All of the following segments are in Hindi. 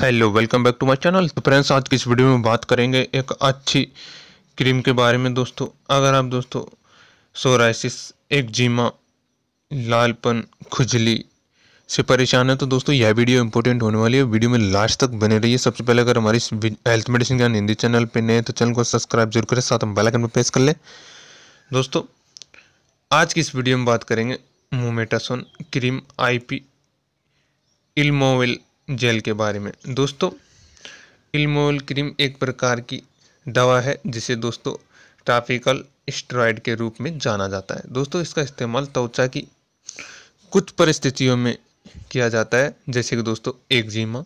hello welcome back to my channel तो फ्रेंड्स आज की इस वीडियो में बात करेंगे एक अच्छी क्रीम के बारे में दोस्तों अगर आप दोस्तों सोराइसिस एक्जिमा लालपन खुजली से परेशान है तो दोस्तों यह वीडियो इंपॉर्टेंट होने वाली है वीडियो में लास्ट तक बने रहिए सबसे पहले अगर हमारी हेल्थ मेडिसिन ज्ञान हिंदी चैनल पर नए तो चैनल को सब्सक्राइब जरूर करें साथ हम बेलाइकन पर प्रेस कर लें दोस्तों आज की इस वीडियो में बात करेंगे मोमेटासोन क्रीम आई पी इलमोविल जेल के बारे में दोस्तों इलमोल क्रीम एक प्रकार की दवा है जिसे दोस्तों ट्राफिकल स्टेरॉयड के रूप में जाना जाता है दोस्तों इसका इस्तेमाल त्वचा की कुछ परिस्थितियों में किया जाता है जैसे कि दोस्तों एक्जिमा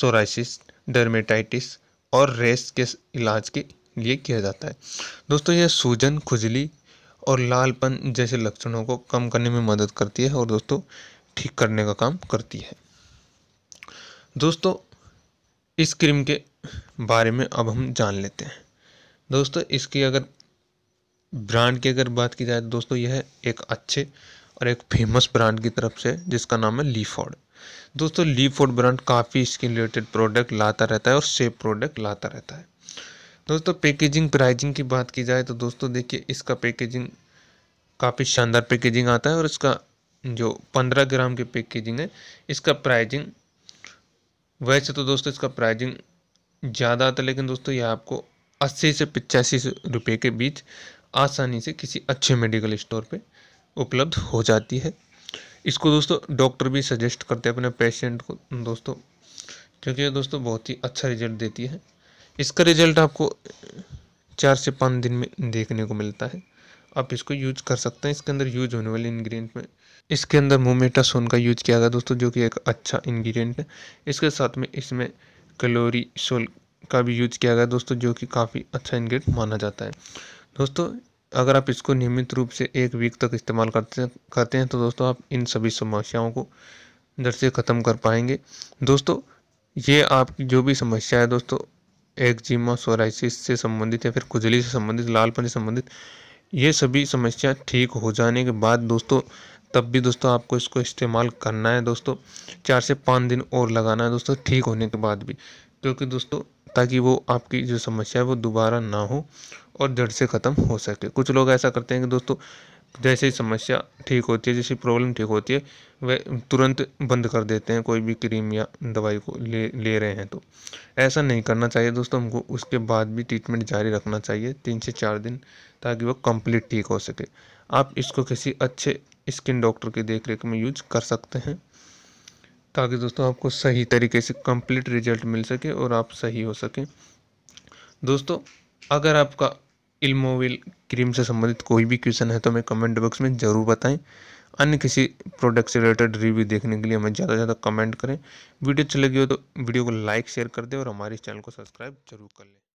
सोराइसिस डर्मेटाइटिस और रेस के इलाज के लिए किया जाता है दोस्तों यह सूजन खुजली और लालपन जैसे लक्षणों को कम करने में मदद करती है और दोस्तों ठीक करने का काम करती है दोस्तों इस क्रीम के बारे में अब हम जान लेते हैं दोस्तों इसकी अगर ब्रांड की अगर बात की जाए तो दोस्तों यह एक अच्छे और एक फेमस ब्रांड की तरफ से जिसका नाम है लीफोर्ड दोस्तों लीफोर्ड ब्रांड काफ़ी स्किन रिलेटेड प्रोडक्ट लाता रहता है और सेफ प्रोडक्ट लाता रहता है दोस्तों पैकेजिंग प्राइजिंग की बात की जाए तो दोस्तों देखिए इसका पैकेजिंग काफ़ी शानदार पैकेजिंग आता है और इसका जो पंद्रह ग्राम की पैकेजिंग है इसका प्राइजिंग वैसे तो दोस्तों इसका प्राइजिंग ज़्यादा आता है लेकिन दोस्तों यह आपको अस्सी से पचासी रुपये के बीच आसानी से किसी अच्छे मेडिकल स्टोर पर उपलब्ध हो जाती है इसको दोस्तों डॉक्टर भी सजेस्ट करते हैं अपने पेशेंट को दोस्तों क्योंकि ये दोस्तों बहुत ही अच्छा रिजल्ट देती है इसका रिजल्ट आपको चार से पाँच दिन में देखने को मिलता है आप इसको यूज कर सकते हैं इसके अंदर यूज होने वाले इंग्रेडिएंट में इसके अंदर मोमेटासोन का यूज अच्छा किया गया दोस्तों जो कि एक अच्छा इंग्रेडिएंट है इसके साथ में इसमें कलोरी सोल का भी यूज किया गया दोस्तों जो कि काफ़ी अच्छा इंग्रेडिएंट माना जाता है दोस्तों अगर आप इसको नियमित रूप से एक वीक तक इस्तेमाल करते करते हैं तो दोस्तों आप इन सभी समस्याओं को जड़ से ख़त्म कर पाएंगे दोस्तों ये आपकी जो भी समस्या है दोस्तों एक्जिमा सोराइसिस से संबंधित या फिर खुजली से संबंधित लालपन से संबंधित ये सभी समस्या ठीक हो जाने के बाद दोस्तों तब भी दोस्तों आपको इसको इस्तेमाल करना है दोस्तों चार से पाँच दिन और लगाना है दोस्तों ठीक होने के बाद भी क्योंकि दोस्तों ताकि वो आपकी जो समस्या है वो दोबारा ना हो और जड़ से ख़त्म हो सके कुछ लोग ऐसा करते हैं कि दोस्तों जैसे ही समस्या ठीक होती है जैसी प्रॉब्लम ठीक होती है वह तुरंत बंद कर देते हैं कोई भी क्रीम या दवाई को ले ले रहे हैं तो ऐसा नहीं करना चाहिए दोस्तों हमको उसके बाद भी ट्रीटमेंट जारी रखना चाहिए तीन से चार दिन ताकि वो कंप्लीट ठीक हो सके आप इसको किसी अच्छे स्किन डॉक्टर की रेख में यूज कर सकते हैं ताकि दोस्तों आपको सही तरीके से कंप्लीट रिजल्ट मिल सके और आप सही हो सकें दोस्तों अगर आपका इल्मोविल क्रीम से संबंधित कोई भी क्वेश्चन है तो हमें कमेंट बॉक्स में ज़रूर बताएं अन्य किसी प्रोडक्ट से रिलेटेड रिव्यू देखने के लिए हमें ज़्यादा से ज़्यादा कमेंट करें वीडियो अच्छी लगी हो तो वीडियो को लाइक शेयर कर दें और हमारे चैनल को सब्सक्राइब जरूर कर लें